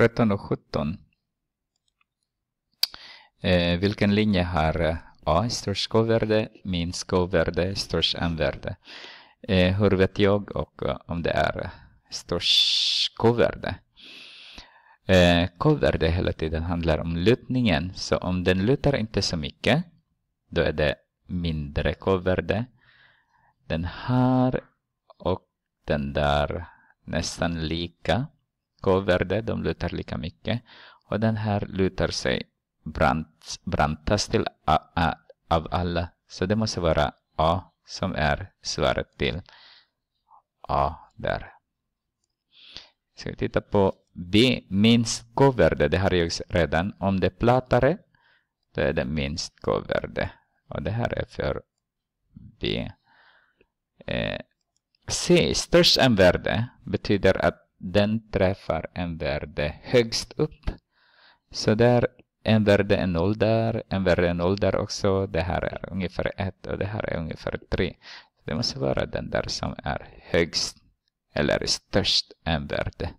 13 och 17. Eh, vilken linje har eh, A störst k-värde, minst k-värde, störst m-värde? Eh, hur vet jag och eh, om det är eh, störst k-värde? Eh, k-värde hela tiden handlar om lutningen, så om den lutar inte så mycket, då är det mindre k-värde. Den här och den där nästan lika k-värde, de lutar lika mycket. Och den här lutar sig brant, brantast till A, A, av alla. Så det måste vara A som är svaret till A där. Ska vi titta på B, minst k-värde. Det har jag redan. Om det är platare, då är det minst k-värde. Och det här är för B. Eh, C, störst m-värde, betyder att den träffar en värde högst upp. Så där en värde är noll där, en värde är noll där också. Det här är ungefär ett och det här är ungefär tre. Det måste vara den där som är högst eller störst en värde.